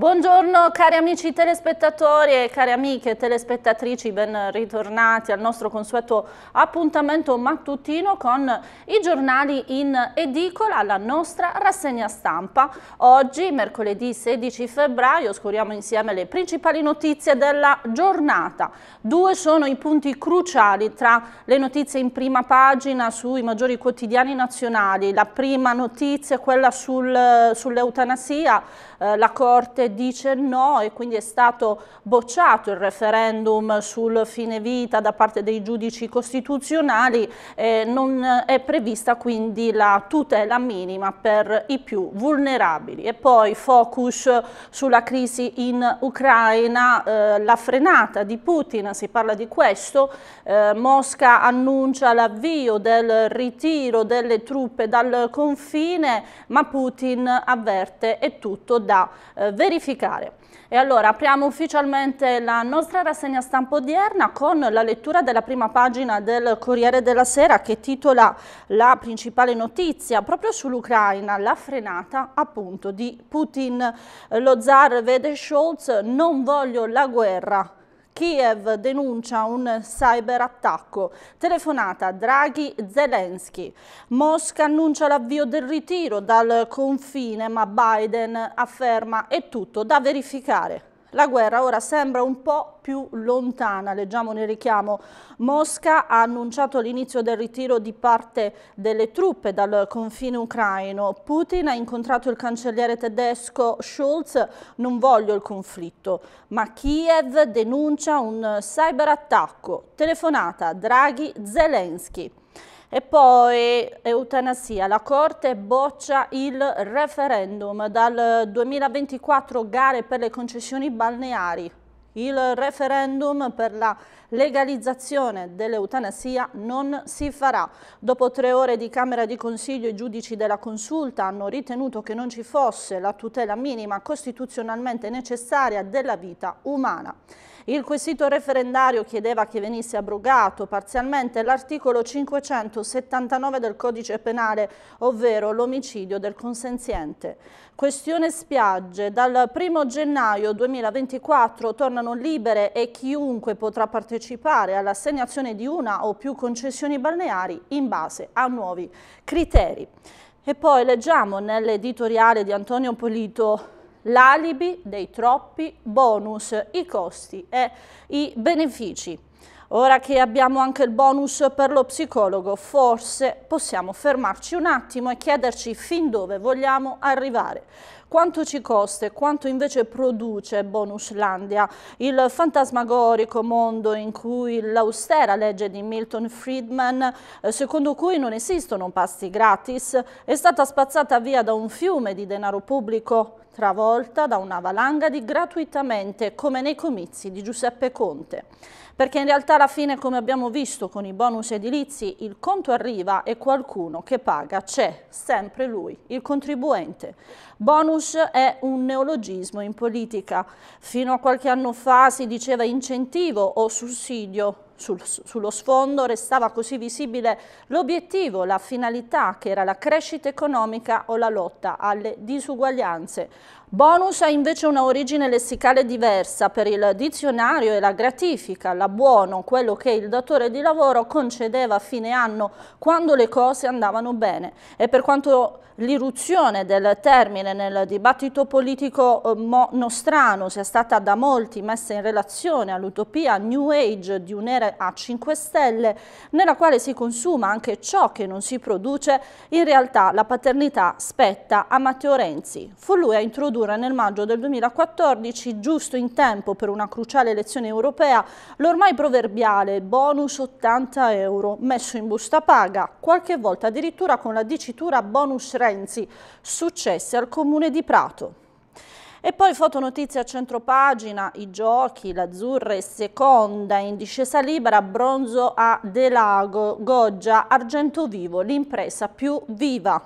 Buongiorno cari amici telespettatori e cari amiche telespettatrici, ben ritornati al nostro consueto appuntamento mattutino con i giornali in edicola alla nostra rassegna stampa. Oggi, mercoledì 16 febbraio, scorriamo insieme le principali notizie della giornata. Due sono i punti cruciali tra le notizie in prima pagina sui maggiori quotidiani nazionali. La prima notizia è quella sul, sull'eutanasia eh, la Corte dice no e quindi è stato bocciato il referendum sul fine vita da parte dei giudici costituzionali, eh, non è prevista quindi la tutela minima per i più vulnerabili. E poi focus sulla crisi in Ucraina, eh, la frenata di Putin, si parla di questo, eh, Mosca annuncia l'avvio del ritiro delle truppe dal confine, ma Putin avverte è tutto da da eh, verificare. E allora apriamo ufficialmente la nostra rassegna stampa odierna con la lettura della prima pagina del Corriere della Sera che titola la principale notizia proprio sull'Ucraina, la frenata appunto di Putin. Lo zar vede Scholz, non voglio la guerra, Kiev denuncia un cyberattacco. Telefonata Draghi-Zelensky. Mosca annuncia l'avvio del ritiro dal confine, ma Biden afferma è tutto da verificare. La guerra ora sembra un po' più lontana, leggiamo nel richiamo. Mosca ha annunciato l'inizio del ritiro di parte delle truppe dal confine ucraino. Putin ha incontrato il cancelliere tedesco Schulz, non voglio il conflitto. Ma Kiev denuncia un cyberattacco. Telefonata Draghi-Zelensky. E poi eutanasia, la Corte boccia il referendum, dal 2024 gare per le concessioni balneari. Il referendum per la legalizzazione dell'eutanasia non si farà. Dopo tre ore di Camera di Consiglio i giudici della consulta hanno ritenuto che non ci fosse la tutela minima costituzionalmente necessaria della vita umana. Il quesito referendario chiedeva che venisse abrogato parzialmente l'articolo 579 del codice penale, ovvero l'omicidio del consenziente. Questione spiagge. Dal 1 gennaio 2024 tornano libere e chiunque potrà partecipare all'assegnazione di una o più concessioni balneari in base a nuovi criteri. E poi leggiamo nell'editoriale di Antonio Polito l'alibi dei troppi bonus, i costi e i benefici. Ora che abbiamo anche il bonus per lo psicologo, forse possiamo fermarci un attimo e chiederci fin dove vogliamo arrivare. Quanto ci costa e quanto invece produce Bonuslandia, il fantasmagorico mondo in cui l'austera legge di Milton Friedman, eh, secondo cui non esistono pasti gratis, è stata spazzata via da un fiume di denaro pubblico travolta da una valanga di gratuitamente, come nei comizi di Giuseppe Conte. Perché in realtà alla fine, come abbiamo visto con i bonus edilizi, il conto arriva e qualcuno che paga c'è, sempre lui, il contribuente. Bonus è un neologismo in politica. Fino a qualche anno fa si diceva incentivo o sussidio, sul, sullo sfondo restava così visibile l'obiettivo, la finalità che era la crescita economica o la lotta alle disuguaglianze. Bonus ha invece una origine lessicale diversa per il dizionario e la gratifica, la buono, quello che il datore di lavoro concedeva a fine anno quando le cose andavano bene. E per quanto l'irruzione del termine nel dibattito politico eh, nostrano sia stata da molti messa in relazione all'utopia New Age di un'era a 5 stelle, nella quale si consuma anche ciò che non si produce, in realtà la paternità spetta a Matteo Renzi. Fu lui a introdurre procedura nel maggio del 2014, giusto in tempo per una cruciale elezione europea, l'ormai proverbiale bonus 80 euro, messo in busta paga, qualche volta addirittura con la dicitura bonus Renzi, successe al comune di Prato. E poi fotonotizie a centropagina, i giochi, l'Azzurra e seconda, in discesa libera, bronzo a De Lago, Goggia, Argento Vivo, l'impresa più viva.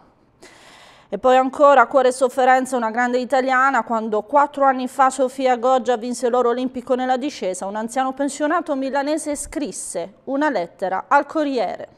E poi ancora Cuore e Sofferenza, una grande italiana, quando quattro anni fa Sofia Goggia vinse l'oro olimpico nella discesa, un anziano pensionato milanese scrisse una lettera al Corriere.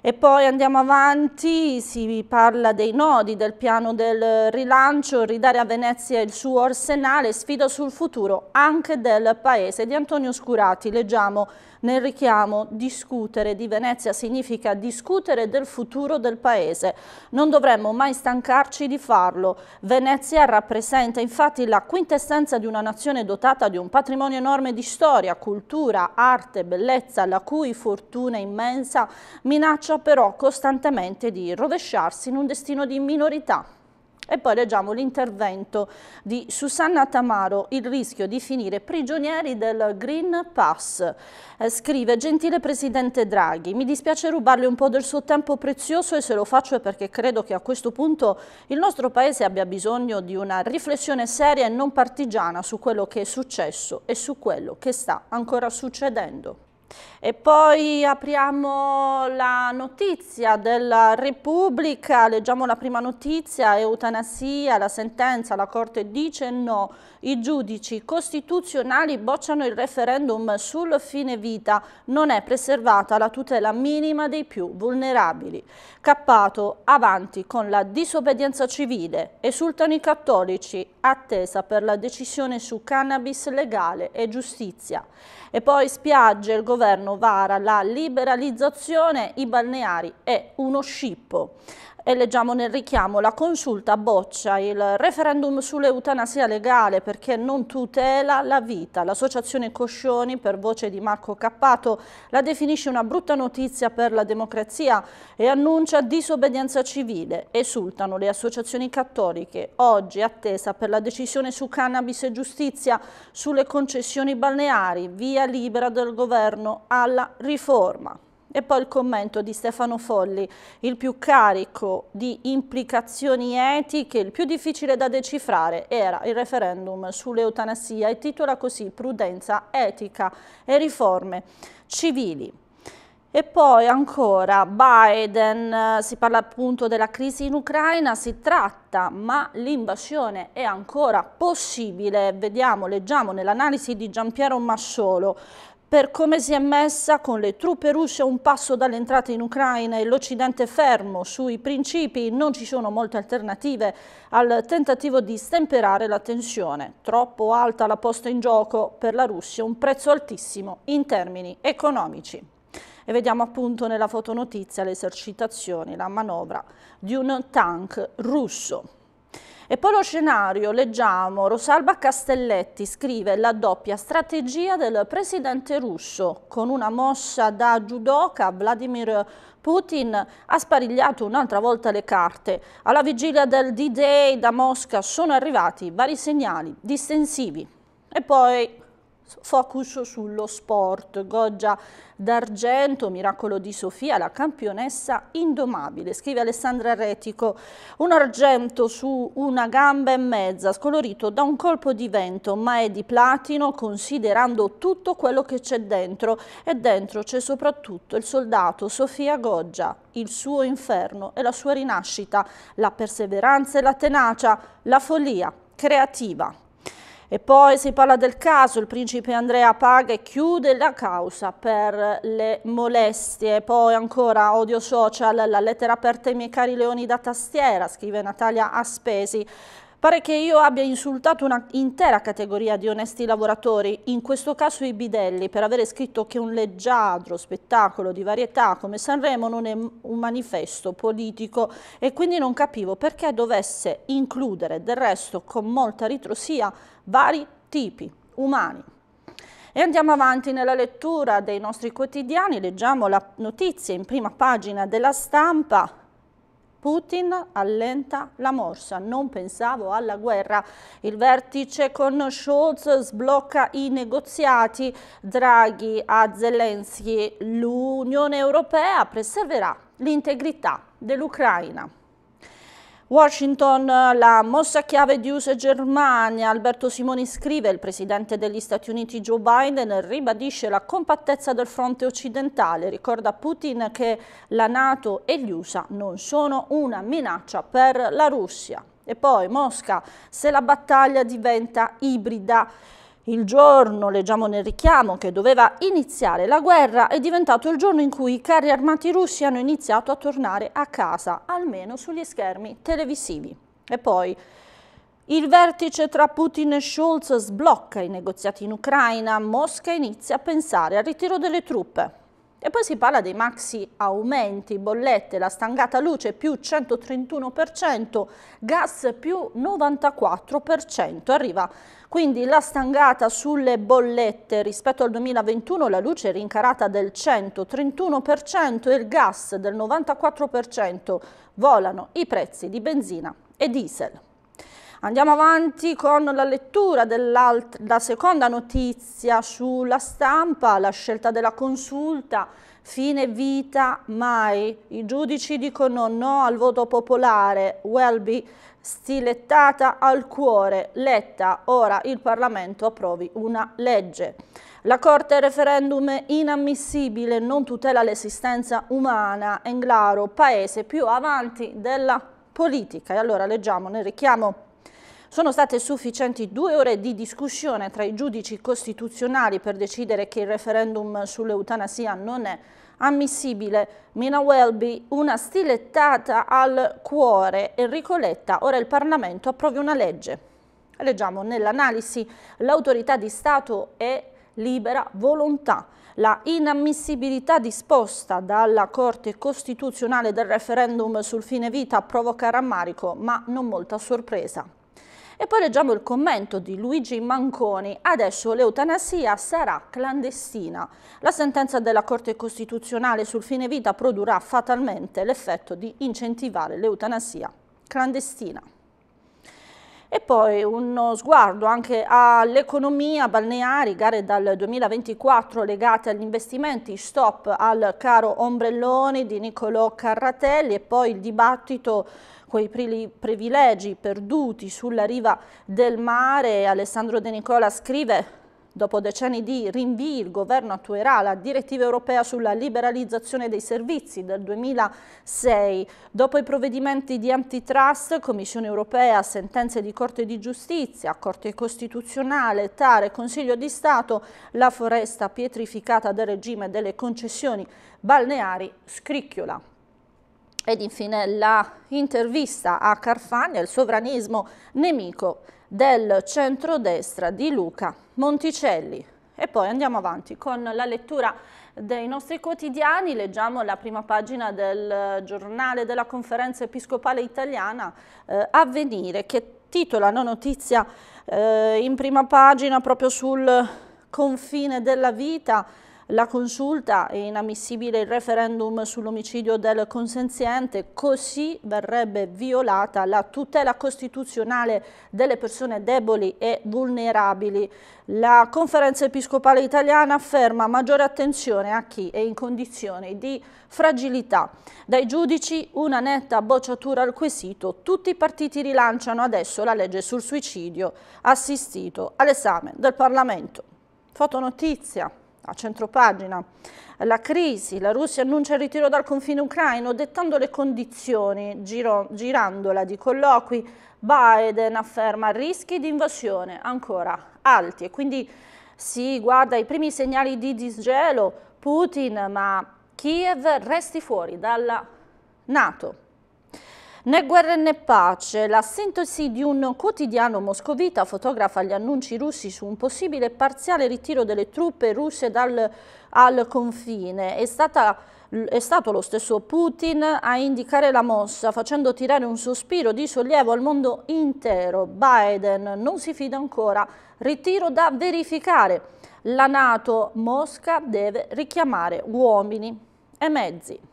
E poi andiamo avanti, si parla dei nodi del piano del rilancio, ridare a Venezia il suo arsenale, sfida sul futuro anche del paese. Di Antonio Scurati leggiamo nel richiamo discutere di Venezia significa discutere del futuro del Paese. Non dovremmo mai stancarci di farlo. Venezia rappresenta infatti la quintessenza di una nazione dotata di un patrimonio enorme di storia, cultura, arte, bellezza, la cui fortuna immensa minaccia però costantemente di rovesciarsi in un destino di minorità. E poi leggiamo l'intervento di Susanna Tamaro, il rischio di finire prigionieri del Green Pass. Eh, scrive, gentile Presidente Draghi, mi dispiace rubarle un po' del suo tempo prezioso e se lo faccio è perché credo che a questo punto il nostro Paese abbia bisogno di una riflessione seria e non partigiana su quello che è successo e su quello che sta ancora succedendo. E poi apriamo la notizia della Repubblica, leggiamo la prima notizia, eutanasia, la sentenza, la Corte dice no, i giudici costituzionali bocciano il referendum sul fine vita, non è preservata la tutela minima dei più vulnerabili. Cappato avanti con la disobbedienza civile, esultano i cattolici, attesa per la decisione su cannabis legale e giustizia. E poi spiagge, il governo Novara la liberalizzazione, i balneari è uno scippo e leggiamo nel richiamo la consulta boccia il referendum sull'eutanasia legale perché non tutela la vita. L'associazione Coscioni per voce di Marco Cappato la definisce una brutta notizia per la democrazia e annuncia disobbedienza civile. Esultano le associazioni cattoliche. Oggi attesa per la decisione su cannabis e giustizia, sulle concessioni balneari, via libera del governo alla riforma. E poi il commento di Stefano Folli, il più carico di implicazioni etiche, il più difficile da decifrare, era il referendum sull'eutanasia e titola così Prudenza etica e riforme civili. E poi ancora Biden, si parla appunto della crisi in Ucraina, si tratta, ma l'invasione è ancora possibile. Vediamo, leggiamo nell'analisi di Giampiero Masciolo per come si è messa con le truppe russe a un passo dall'entrata in Ucraina e l'Occidente fermo sui principi, non ci sono molte alternative al tentativo di stemperare la tensione. Troppo alta la posta in gioco per la Russia, un prezzo altissimo in termini economici. E vediamo appunto nella fotonotizia le esercitazioni, la manovra di un tank russo. E poi lo scenario, leggiamo, Rosalba Castelletti scrive la doppia strategia del presidente russo con una mossa da judoka Vladimir Putin ha sparigliato un'altra volta le carte. Alla vigilia del D-Day da Mosca sono arrivati vari segnali distensivi. E poi Focus sullo sport, Goggia d'argento, miracolo di Sofia, la campionessa indomabile, scrive Alessandra Retico, un argento su una gamba e mezza, scolorito da un colpo di vento, ma è di platino considerando tutto quello che c'è dentro e dentro c'è soprattutto il soldato Sofia Goggia, il suo inferno e la sua rinascita, la perseveranza e la tenacia, la follia creativa. E poi si parla del caso, il principe Andrea paga e chiude la causa per le molestie. Poi ancora odio social, la lettera aperta ai miei cari leoni da tastiera, scrive Natalia Aspesi. Pare che io abbia insultato un'intera categoria di onesti lavoratori, in questo caso i bidelli, per avere scritto che un leggiadro spettacolo di varietà come Sanremo non è un manifesto politico e quindi non capivo perché dovesse includere, del resto con molta ritrosia, vari tipi umani. E andiamo avanti nella lettura dei nostri quotidiani, leggiamo la notizia in prima pagina della stampa, Putin allenta la morsa, non pensavo alla guerra. Il vertice con Scholz sblocca i negoziati, Draghi a Zelensky, l'Unione Europea preserverà l'integrità dell'Ucraina. Washington, la mossa chiave di USA Germania. Alberto Simoni scrive, il presidente degli Stati Uniti Joe Biden ribadisce la compattezza del fronte occidentale. Ricorda Putin che la Nato e gli USA non sono una minaccia per la Russia. E poi Mosca, se la battaglia diventa ibrida. Il giorno, leggiamo nel richiamo, che doveva iniziare la guerra è diventato il giorno in cui i carri armati russi hanno iniziato a tornare a casa, almeno sugli schermi televisivi. E poi il vertice tra Putin e Schulz sblocca i negoziati in Ucraina, Mosca inizia a pensare al ritiro delle truppe. E poi si parla dei maxi aumenti, bollette, la stangata luce più 131%, gas più 94%, arriva quindi la stangata sulle bollette rispetto al 2021 la luce è rincarata del 131% e il gas del 94%. Volano i prezzi di benzina e diesel. Andiamo avanti con la lettura della seconda notizia sulla stampa, la scelta della consulta, fine vita mai. I giudici dicono no al voto popolare, Welby stilettata al cuore, letta, ora il Parlamento approvi una legge. La Corte referendum è inammissibile non tutela l'esistenza umana, Englaro, paese più avanti della politica. E allora leggiamo nel richiamo sono state sufficienti due ore di discussione tra i giudici costituzionali per decidere che il referendum sull'eutanasia non è ammissibile. Mina Welby, una stilettata al cuore. Enrico Letta, ora il Parlamento approvi una legge. Leggiamo nell'analisi l'autorità di Stato è libera volontà. La inammissibilità disposta dalla Corte Costituzionale del referendum sul fine vita provoca rammarico, ma non molta sorpresa. E poi leggiamo il commento di Luigi Manconi, adesso l'eutanasia sarà clandestina. La sentenza della Corte Costituzionale sul fine vita produrrà fatalmente l'effetto di incentivare l'eutanasia clandestina. E poi uno sguardo anche all'economia balneari, gare dal 2024 legate agli investimenti, stop al caro ombrelloni di Niccolò Carratelli e poi il dibattito quei privilegi perduti sulla riva del mare. Alessandro De Nicola scrive Dopo decenni di rinvii, il governo attuerà la direttiva europea sulla liberalizzazione dei servizi del 2006. Dopo i provvedimenti di antitrust, Commissione europea, sentenze di Corte di Giustizia, Corte Costituzionale, Tare, Consiglio di Stato, la foresta pietrificata del regime delle concessioni balneari scricchiola ed infine l'intervista a Carfagna, il sovranismo nemico del centrodestra di Luca Monticelli. E poi andiamo avanti con la lettura dei nostri quotidiani, leggiamo la prima pagina del giornale della conferenza episcopale italiana eh, Avvenire che titola no, notizia eh, in prima pagina proprio sul confine della vita la consulta è inammissibile il referendum sull'omicidio del consenziente, così verrebbe violata la tutela costituzionale delle persone deboli e vulnerabili. La Conferenza Episcopale Italiana afferma maggiore attenzione a chi è in condizioni di fragilità. Dai giudici una netta bocciatura al quesito, tutti i partiti rilanciano adesso la legge sul suicidio assistito all'esame del Parlamento. Fotonotizia a centropagina. La crisi, la Russia annuncia il ritiro dal confine ucraino, dettando le condizioni, Giro, girandola di colloqui, Biden afferma rischi di invasione ancora alti e quindi si guarda i primi segnali di disgelo, Putin ma Kiev resti fuori dalla Nato. Né guerra né pace, la sintesi di un quotidiano moscovita fotografa gli annunci russi su un possibile parziale ritiro delle truppe russe dal al confine. È, stata, è, stato lo stesso Putin a indicare la mossa, facendo tirare un sospiro di sollievo al mondo intero. Biden non si fida ancora, ritiro da verificare. La Nato Mosca deve richiamare uomini e mezzi.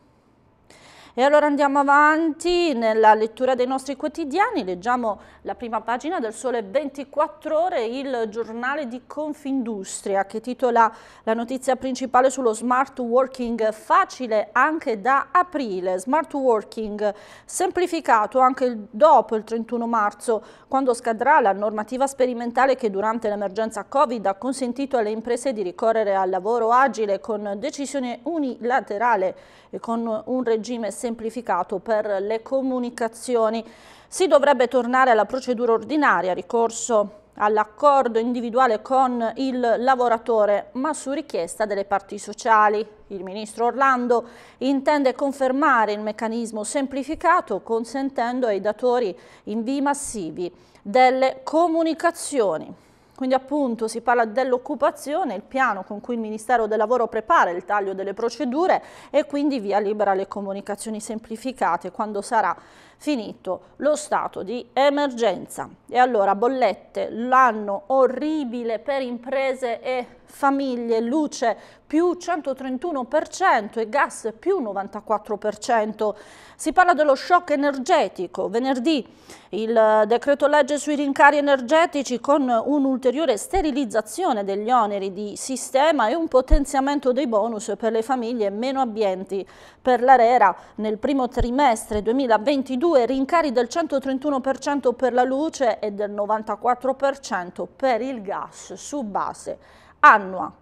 E allora andiamo avanti nella lettura dei nostri quotidiani, leggiamo la prima pagina del Sole 24 Ore, il giornale di Confindustria che titola la notizia principale sullo smart working facile anche da aprile, smart working semplificato anche dopo il 31 marzo quando scadrà la normativa sperimentale che durante l'emergenza Covid ha consentito alle imprese di ricorrere al lavoro agile con decisione unilaterale e con un regime semplificato semplificato per le comunicazioni. Si dovrebbe tornare alla procedura ordinaria, ricorso all'accordo individuale con il lavoratore, ma su richiesta delle parti sociali. Il ministro Orlando intende confermare il meccanismo semplificato consentendo ai datori in vii massivi delle comunicazioni. Quindi appunto si parla dell'occupazione, il piano con cui il Ministero del Lavoro prepara il taglio delle procedure e quindi via libera alle comunicazioni semplificate quando sarà finito lo stato di emergenza. E allora bollette, l'anno orribile per imprese e famiglie, luce più 131% e gas più 94%. Si parla dello shock energetico. Venerdì il decreto legge sui rincari energetici con un'ulteriore sterilizzazione degli oneri di sistema e un potenziamento dei bonus per le famiglie meno abbienti. Per l'Arera nel primo trimestre 2022 due rincari del 131% per la luce e del 94% per il gas su base annua.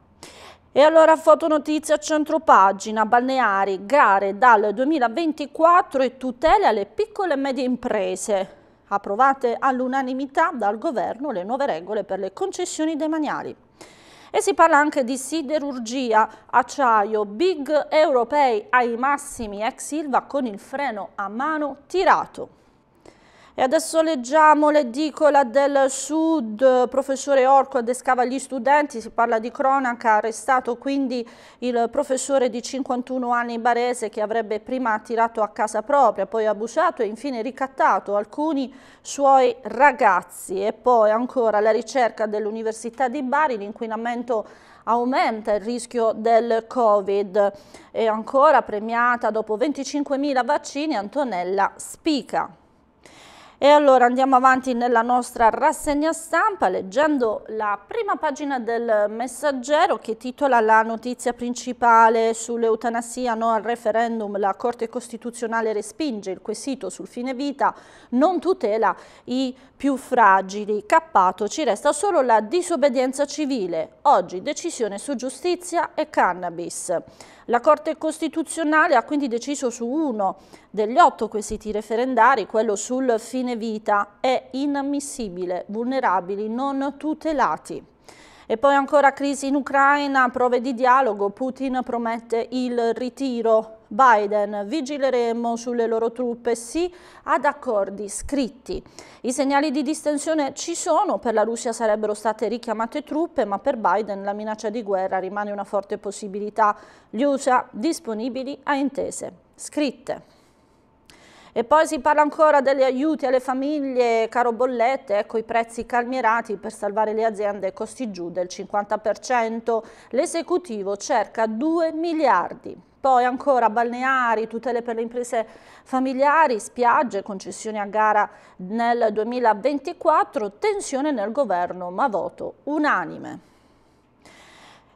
E allora fotonotizia a centropagina, balneari, gare dal 2024 e tutele alle piccole e medie imprese. Approvate all'unanimità dal governo le nuove regole per le concessioni demaniali. E si parla anche di siderurgia, acciaio, big europei ai massimi ex Silva con il freno a mano tirato. E adesso leggiamo l'edicola del Sud, professore Orco adescava gli studenti, si parla di cronaca, arrestato quindi il professore di 51 anni barese che avrebbe prima attirato a casa propria, poi abusato e infine ricattato alcuni suoi ragazzi e poi ancora la ricerca dell'Università di Bari, l'inquinamento aumenta il rischio del Covid e ancora premiata dopo 25.000 vaccini Antonella Spica. E allora andiamo avanti nella nostra rassegna stampa leggendo la prima pagina del messaggero che titola la notizia principale sull'eutanasia no al referendum. La Corte Costituzionale respinge il quesito sul fine vita, non tutela i più fragili. Cappato ci resta solo la disobbedienza civile. Oggi decisione su giustizia e cannabis. La Corte Costituzionale ha quindi deciso su uno degli otto quesiti referendari, quello sul fine vita, è inammissibile, vulnerabili, non tutelati. E poi ancora crisi in Ucraina, prove di dialogo, Putin promette il ritiro Biden, vigileremo sulle loro truppe, sì ad accordi scritti. I segnali di distensione ci sono, per la Russia sarebbero state richiamate truppe, ma per Biden la minaccia di guerra rimane una forte possibilità. Gli USA disponibili a intese scritte. E poi si parla ancora degli aiuti alle famiglie, caro bollette, ecco i prezzi calmierati per salvare le aziende, costi giù del 50%. L'esecutivo cerca 2 miliardi poi ancora balneari, tutele per le imprese familiari, spiagge, concessioni a gara nel 2024, tensione nel governo, ma voto unanime.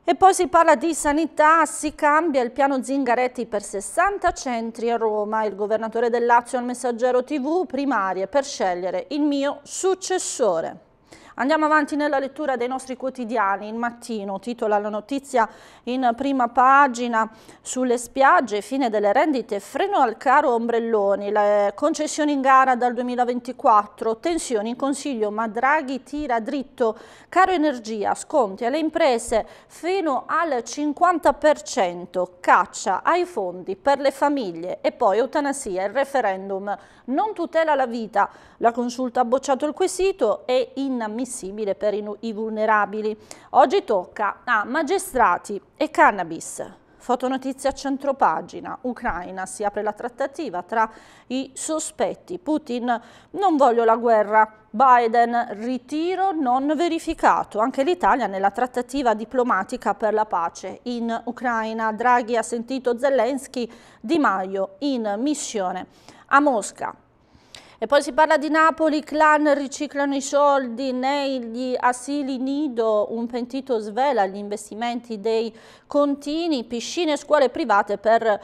E poi si parla di sanità, si cambia il piano Zingaretti per 60 centri a Roma, il governatore del Lazio al messaggero tv primarie per scegliere il mio successore. Andiamo avanti nella lettura dei nostri quotidiani. Il mattino titola la notizia in prima pagina sulle spiagge, fine delle rendite, freno al caro ombrelloni, le concessioni in gara dal 2024, tensioni in consiglio, ma Draghi tira dritto, caro energia, sconti alle imprese fino al 50%, caccia ai fondi per le famiglie e poi eutanasia, il referendum non tutela la vita, la consulta ha bocciato il quesito e in ammissibile per i vulnerabili. Oggi tocca a magistrati e cannabis. Fotonotizia centropagina, Ucraina, si apre la trattativa tra i sospetti. Putin, non voglio la guerra, Biden, ritiro non verificato. Anche l'Italia nella trattativa diplomatica per la pace in Ucraina. Draghi ha sentito Zelensky, Di Maio in missione a Mosca. E poi si parla di Napoli, i clan riciclano i soldi negli asili nido, un pentito svela gli investimenti dei contini, piscine e scuole private per eh,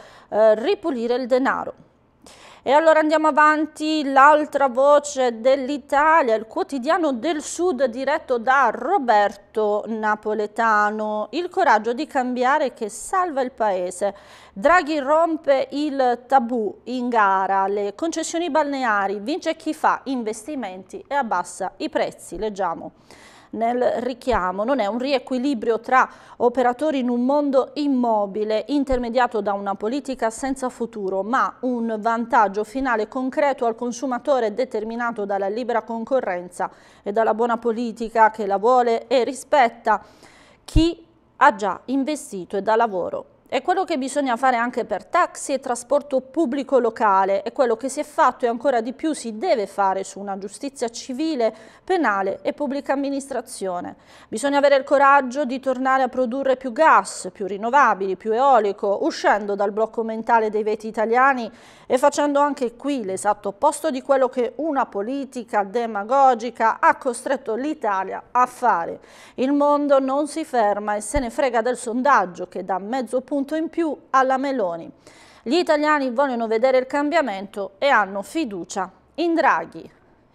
ripulire il denaro. E allora andiamo avanti, l'altra voce dell'Italia, il quotidiano del Sud diretto da Roberto Napoletano. Il coraggio di cambiare che salva il paese. Draghi rompe il tabù in gara, le concessioni balneari, vince chi fa investimenti e abbassa i prezzi, leggiamo nel richiamo, non è un riequilibrio tra operatori in un mondo immobile intermediato da una politica senza futuro, ma un vantaggio finale concreto al consumatore determinato dalla libera concorrenza e dalla buona politica che la vuole e rispetta chi ha già investito e dà lavoro è quello che bisogna fare anche per taxi e trasporto pubblico locale, è quello che si è fatto e ancora di più si deve fare su una giustizia civile, penale e pubblica amministrazione. Bisogna avere il coraggio di tornare a produrre più gas, più rinnovabili, più eolico, uscendo dal blocco mentale dei veti italiani e facendo anche qui l'esatto opposto di quello che una politica demagogica ha costretto l'Italia a fare. Il mondo non si ferma e se ne frega del sondaggio che da mezzo punto punto in più alla Meloni. Gli italiani vogliono vedere il cambiamento e hanno fiducia in Draghi.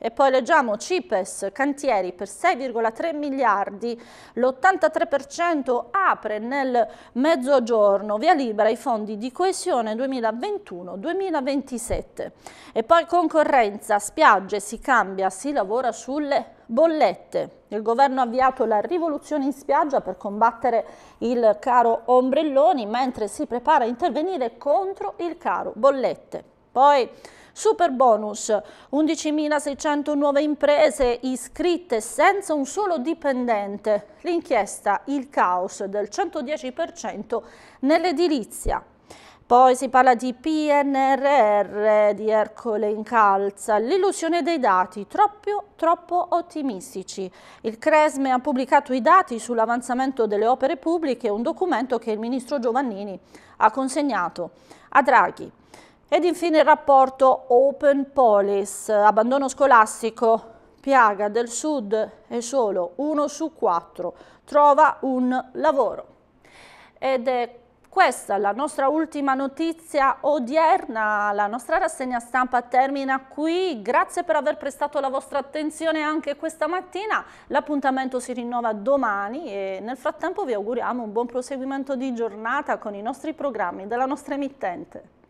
E poi leggiamo CIPES, cantieri per 6,3 miliardi, l'83% apre nel mezzogiorno, via libera i fondi di coesione 2021-2027. E poi concorrenza, spiagge, si cambia, si lavora sulle bollette. Il governo ha avviato la rivoluzione in spiaggia per combattere il caro ombrelloni, mentre si prepara a intervenire contro il caro bollette. Poi Super bonus, 11.600 nuove imprese iscritte senza un solo dipendente. L'inchiesta Il caos del 110% nell'edilizia. Poi si parla di PNRR, di Ercole in calza, l'illusione dei dati, troppo, troppo ottimistici. Il Cresme ha pubblicato i dati sull'avanzamento delle opere pubbliche, un documento che il ministro Giovannini ha consegnato a Draghi. Ed infine il rapporto Open Police, abbandono scolastico, piaga del sud è solo uno su quattro, trova un lavoro. Ed è questa la nostra ultima notizia odierna, la nostra rassegna stampa termina qui, grazie per aver prestato la vostra attenzione anche questa mattina, l'appuntamento si rinnova domani e nel frattempo vi auguriamo un buon proseguimento di giornata con i nostri programmi della nostra emittente.